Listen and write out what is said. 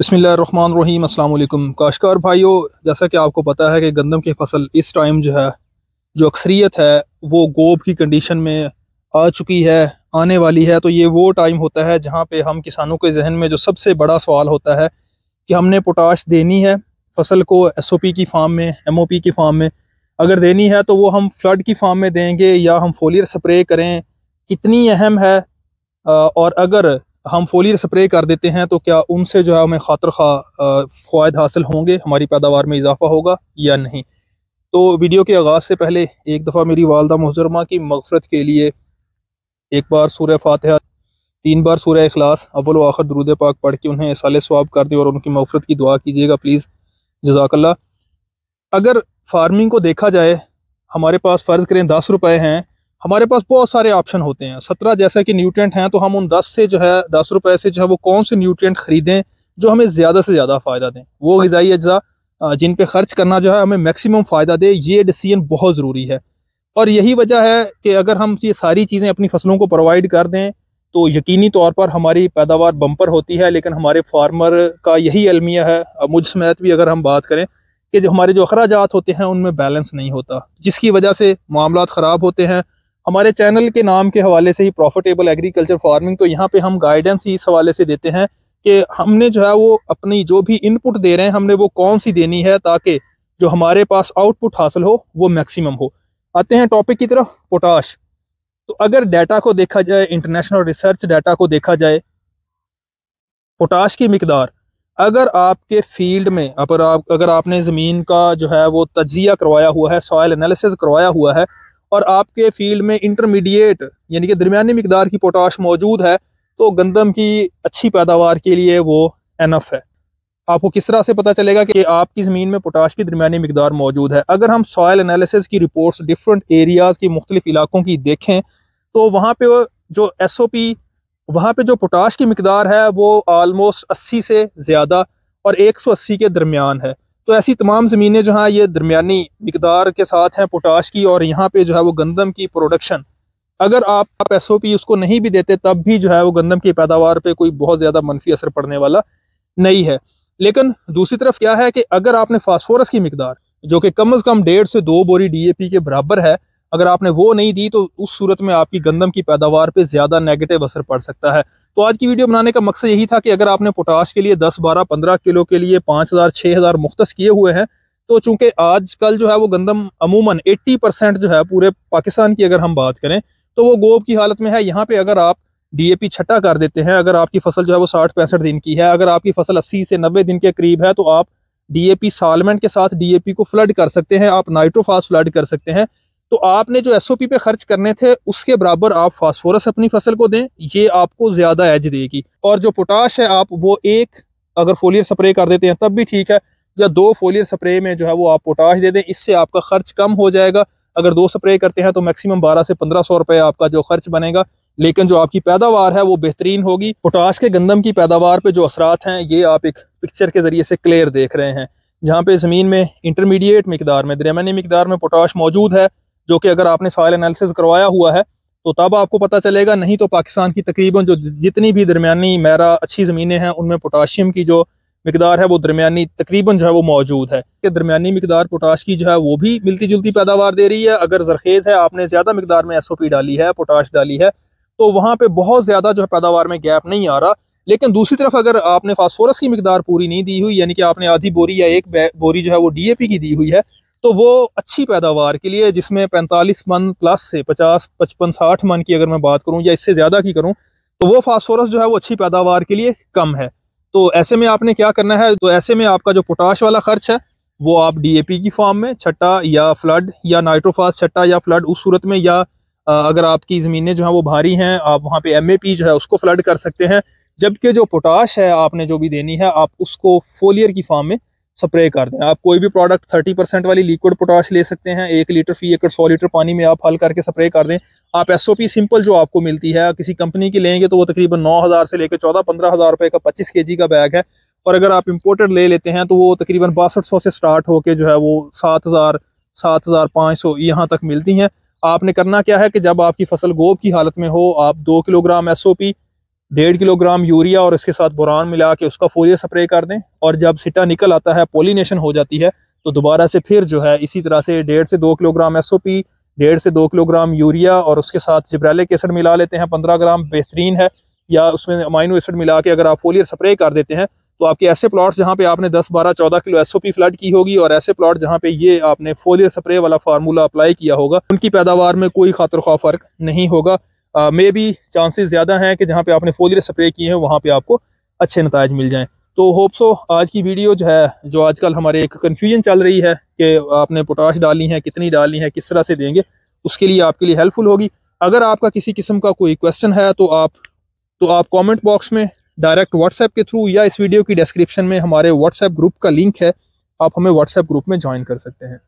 बसमीम अल्लाम काशकार भाइयों जैसा कि आपको पता है कि गंदम की फसल इस टाइम जो है जो अक्सरियत है वो गोब की कंडीशन में आ चुकी है आने वाली है तो ये वो टाइम होता है जहाँ पे हम किसानों के जहन में जो सबसे बड़ा सवाल होता है कि हमने पोटाश देनी है फसल को एस ओ पी की फार्म में एम ओ पी की फार्म में अगर देनी है तो वो हम फ्लड की फार्म में देंगे या हम फोलियर स्प्रे करें कितनी अहम है और अगर हम फोलियर स्प्रे कर देते हैं तो क्या उनसे जो है हमें खातर खा फ़ायद हासिल होंगे हमारी पैदावार में इजाफा होगा या नहीं तो वीडियो के आगाज़ से पहले एक दफ़ा मेरी वालदा मुहजरमा की मफ़रत के लिए एक बार सूर्य फातह तीन बार सूर्य अखलास अव्वल आखिर दरूद पाक पढ़ के उन्हें साल स्वाब कर दें और उनकी मफरत की दुआ कीजिएगा प्लीज़ जजाकल्ला अगर फार्मिंग को देखा जाए हमारे पास फ़र्ज़ करें दस रुपये हैं हमारे पास बहुत सारे ऑप्शन होते हैं सत्रह जैसा कि न्यूट्रेंट हैं तो हम उन दस से जो है दस रुपए से जो है वो कौन से न्यूट्रेंट खरीदें जो हमें ज़्यादा से ज़्यादा फ़ायदा दें वो गज़ाई अज्जा जिन पे खर्च करना जो है हमें मैक्सिमम फ़ायदा दे ये डिसीजन बहुत ज़रूरी है और यही वजह है कि अगर हम ये सारी चीज़ें अपनी फसलों को प्रोवाइड कर दें तो यकीनी तौर पर हमारी पैदावार बम्पर होती है लेकिन हमारे फार्मर का यही अलमिया है मुझ समेत भी अगर हम बात करें कि जो हमारे जो अखराज होते हैं उनमें बैलेंस नहीं होता जिसकी वजह से मामला ख़राब होते हैं हमारे चैनल के नाम के हवाले से ही प्रॉफिटेबल एग्रीकल्चर फार्मिंग तो यहाँ पे हम गाइडेंस ही इस हवाले से देते हैं कि हमने जो है वो अपनी जो भी इनपुट दे रहे हैं हमने वो कौन सी देनी है ताकि जो हमारे पास आउटपुट हासिल हो वो मैक्सिमम हो आते हैं टॉपिक की तरफ पोटाश तो अगर डाटा को देखा जाए इंटरनेशनल रिसर्च डाटा को देखा जाए पोटाश की मकदार अगर आपके फील्ड में अगर आप अगर आपने ज़मीन का जो है वो तजिया करवाया हुआ है सॉयल एनालिसिस करवाया हुआ है और आपके फील्ड में इंटरमीडिएट यानी कि दरमियानी मकदार की पोटाश मौजूद है तो गंदम की अच्छी पैदावार के लिए वो एनफ है आपको किस तरह से पता चलेगा कि आपकी ज़मीन में पोटाश की दरमियानी मकदार मौजूद है अगर हम सॉयल एनालिसिस की रिपोर्ट्स डिफरेंट एरियाज़ की मुख्तलिफ इलाकों की देखें तो वहाँ पर जो एस ओ पी वहाँ पर जो पोटाश की मकदार है वो आलमोस्ट अस्सी से ज़्यादा और एक सौ अस्सी के दरमियान है तो ऐसी तमाम ज़मीनें हैं ये दरमियानी मकदार के साथ हैं पोटाश की और यहाँ पे जो है वो गंदम की प्रोडक्शन अगर आप, आप एस ओ पी उसको नहीं भी देते तब भी जो है वो गंदम की पैदावार पर कोई बहुत ज़्यादा मनफी असर पड़ने वाला नहीं है लेकिन दूसरी तरफ क्या है कि अगर आपने फास्फोरस की मकदार जो कि कम अज़ कम डेढ़ से दो बोरी डी ए पी के बराबर है अगर आपने वो नहीं दी तो उस सूरत में आपकी गंदम की पैदावार पे ज़्यादा नेगेटिव असर पड़ सकता है तो आज की वीडियो बनाने का मकसद यही था कि अगर आपने पोटाश के लिए दस बारह पंद्रह किलो के लिए पाँच हज़ार हज़ार मुख्तस किए हुए हैं तो चूंकि आजकल जो है वो गंदम अमूमन एट्टी परसेंट जो है पूरे पाकिस्तान की अगर हम बात करें तो वो गोब की हालत में है यहाँ पे अगर आप डी छटा कर देते हैं अगर आपकी फसल जो है वो साठ पैंसठ दिन की है अगर आपकी फसल अस्सी से नब्बे दिन के करीब है तो आप डीएपी सालमेंट के साथ डीएपी को फ्लड कर सकते हैं आप नाइट्रोफास फ्लड कर सकते हैं तो आपने जो एसओपी पे खर्च करने थे उसके बराबर आप फास्फोरस अपनी फसल को दें ये आपको ज़्यादा एज देगी और जो पोटाश है आप वो एक अगर फोलियर स्प्रे कर देते हैं तब भी ठीक है या दो फोलियर स्प्रे में जो है वो आप पोटाश दे दें इससे आपका खर्च कम हो जाएगा अगर दो स्प्रे करते हैं तो मैक्सिमम बारह से पंद्रह सौ रुपये आपका जो खर्च बनेगा लेकिन जो आपकी पैदावार है वो बेहतरीन होगी पोटाश के गंदम की पैदावार पे जो असरात हैं ये आप एक पिक्चर के ज़रिए से क्लियर देख रहे हैं जहाँ पे ज़मीन में इंटरमीडिएट मकदार में दरमियानी मकदार में पोटाश मौजूद है जो कि अगर आपने सॉयल एनालिसिस करवाया हुआ है तो तब आपको पता चलेगा नहीं तो पाकिस्तान की तकरीबन जो जितनी भी दरमियानी मैरा अच्छी ज़मीनें हैं उनमें पोटाशियम की जो मकदार है वो दरमियानी तकरीबन जो है वो मौजूद है कि दरमियानी मकदार पोटाश की जो है वो भी मिलती जुलती पैदावार दे रही है अगर जरखेज़ है आपने ज़्यादा मकदार में एस ओ पी डाली है पोटाश डाली है तो वहाँ पर बहुत ज़्यादा जो है पैदावार में गैप नहीं आ रहा लेकिन दूसरी तरफ अगर आपने फास्फोरस की मकदार पूरी नहीं दी हुई यानी कि आपने आधी बोरी या एक बोरी जो है वो डी ए पी की दी हुई है तो वो अच्छी पैदावार के लिए जिसमें 45 मन प्लस से 50 पचपन साठ मन की अगर मैं बात करूं या इससे ज़्यादा की करूं तो वो फास्फोरस जो है वो अच्छी पैदावार के लिए कम है तो ऐसे में आपने क्या करना है तो ऐसे में आपका जो पोटाश वाला खर्च है वो आप डी की फॉर्म में छट्टा या फ्लड या नाइट्रोफास छट्टा या फ्लड उस सूरत में या अगर आपकी ज़मीनें जो हैं वो भारी हैं आप वहाँ पे एम जो है उसको फ्लड कर सकते हैं जबकि जो पोटाश है आपने जो भी देनी है आप उसको फोलियर की फॉर्म में स्प्रे कर दें आप कोई भी प्रोडक्ट थर्टी परसेंट वाली लिक्विड पोटाश ले सकते हैं एक लीटर फी एकड़ सौ लीटर पानी में आप हल करके स्प्रे कर दें आप एस ओ पी सिंपल जो आपको मिलती है किसी कंपनी की लेंगे तो वो तकरीबन नौ हज़ार से लेकर चौदह पंद्रह हज़ार रुपये का पच्चीस के जी का बैग है और अगर आप इम्पोर्टेड ले लेते हैं तो वो तकरीबन बासठ सौ से स्टार्ट होकर जो है वो सात हज़ार सात हज़ार पाँच सौ यहाँ तक मिलती हैं आपने करना क्या है कि जब आपकी फसल गोब की हालत में हो आप दो किलोग्राम एस ओ पी डेढ़ किलोग्राम यूरिया और इसके साथ बुरान मिला के उसका फोलिया स्प्रे कर दें और जब सिटा निकल आता है पोलिनेशन हो जाती है तो दोबारा से फिर जो है इसी तरह से डेढ़ से दो किलोग्राम एस ओ पी डेढ़ से दो किलोग्राम यूरिया और उसके साथ जबरैलिक केसड मिला लेते हैं पंद्रह ग्राम बेहतरीन है या उसमें अमाइनो एसड मिला के अगर आप फोलियर स्प्रे कर देते हैं तो आपके ऐसे प्लाट्स जहाँ पे आपने दस बारह चौदह किलो एस फ्लड की होगी और ऐसे प्लाट जहाँ पे ये आपने फोलियर स्प्रे वाला फार्मूला अप्लाई किया होगा उनकी पैदावार में कोई खातर फर्क नहीं होगा मे भी चांसेस ज़्यादा हैं कि जहाँ पे आपने फोलियर स्प्रे किए हैं वहाँ पे आपको अच्छे नतज मिल जाएँ तो होप सो आज की वीडियो जो है जो आजकल हमारे एक कन्फ्यूजन चल रही है कि आपने पोटाश डाली है कितनी डालनी है किस तरह से देंगे उसके लिए आपके लिए हेल्पफुल होगी अगर आपका किसी किस्म का कोई क्वेश्चन है तो आप तो आप कॉमेंट बॉक्स में डायरेक्ट व्हाट्सएप के थ्रू या इस वीडियो की डिस्क्रिप्शन में हमारे व्हाट्सएप ग्रुप का लिंक है आप हमें व्हाट्सएप ग्रुप में ज्वाइन कर सकते हैं